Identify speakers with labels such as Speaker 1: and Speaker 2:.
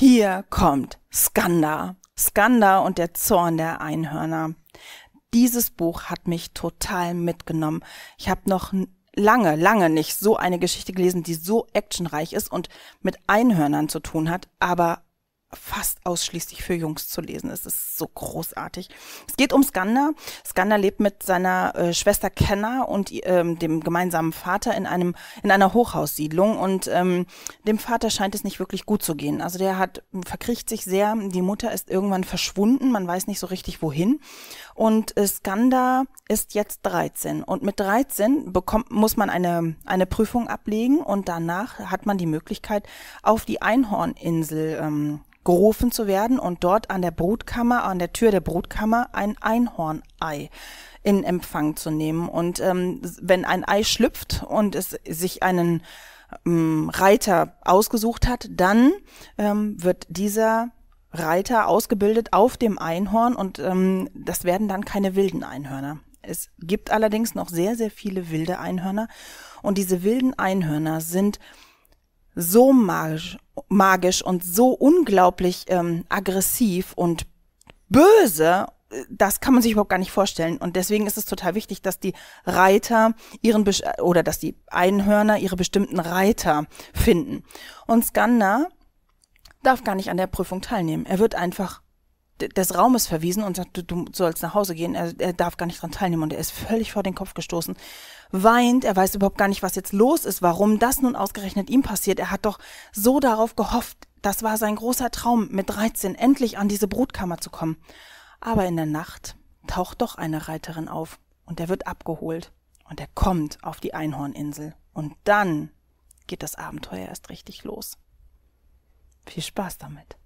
Speaker 1: Hier kommt Skanda. Skanda und der Zorn der Einhörner. Dieses Buch hat mich total mitgenommen. Ich habe noch lange, lange nicht so eine Geschichte gelesen, die so actionreich ist und mit Einhörnern zu tun hat, aber fast ausschließlich für Jungs zu lesen. Es ist so großartig. Es geht um Skanda. Skanda lebt mit seiner äh, Schwester Kenna und ähm, dem gemeinsamen Vater in einem in einer Hochhaussiedlung und ähm, dem Vater scheint es nicht wirklich gut zu gehen. Also der hat verkriecht sich sehr. Die Mutter ist irgendwann verschwunden. Man weiß nicht so richtig wohin. Und äh, Skander ist jetzt 13 und mit 13 bekommt muss man eine eine Prüfung ablegen und danach hat man die Möglichkeit auf die Einhorninsel ähm, gerufen zu werden und dort an der Brutkammer, an der Tür der Brutkammer ein Einhornei in Empfang zu nehmen. Und ähm, wenn ein Ei schlüpft und es sich einen ähm, Reiter ausgesucht hat, dann ähm, wird dieser Reiter ausgebildet auf dem Einhorn und ähm, das werden dann keine wilden Einhörner. Es gibt allerdings noch sehr, sehr viele wilde Einhörner und diese wilden Einhörner sind so magisch, magisch und so unglaublich ähm, aggressiv und böse äh, das kann man sich überhaupt gar nicht vorstellen. Und deswegen ist es total wichtig, dass die Reiter ihren Besch äh, oder dass die Einhörner ihre bestimmten Reiter finden. Und Skanda darf gar nicht an der Prüfung teilnehmen. Er wird einfach des Raumes verwiesen und sagt, du, du sollst nach Hause gehen. Er, er darf gar nicht dran teilnehmen und er ist völlig vor den Kopf gestoßen. Weint, er weiß überhaupt gar nicht, was jetzt los ist, warum das nun ausgerechnet ihm passiert. Er hat doch so darauf gehofft, das war sein großer Traum, mit 13 endlich an diese Brutkammer zu kommen. Aber in der Nacht taucht doch eine Reiterin auf und er wird abgeholt und er kommt auf die Einhorninsel. Und dann geht das Abenteuer erst richtig los. Viel Spaß damit.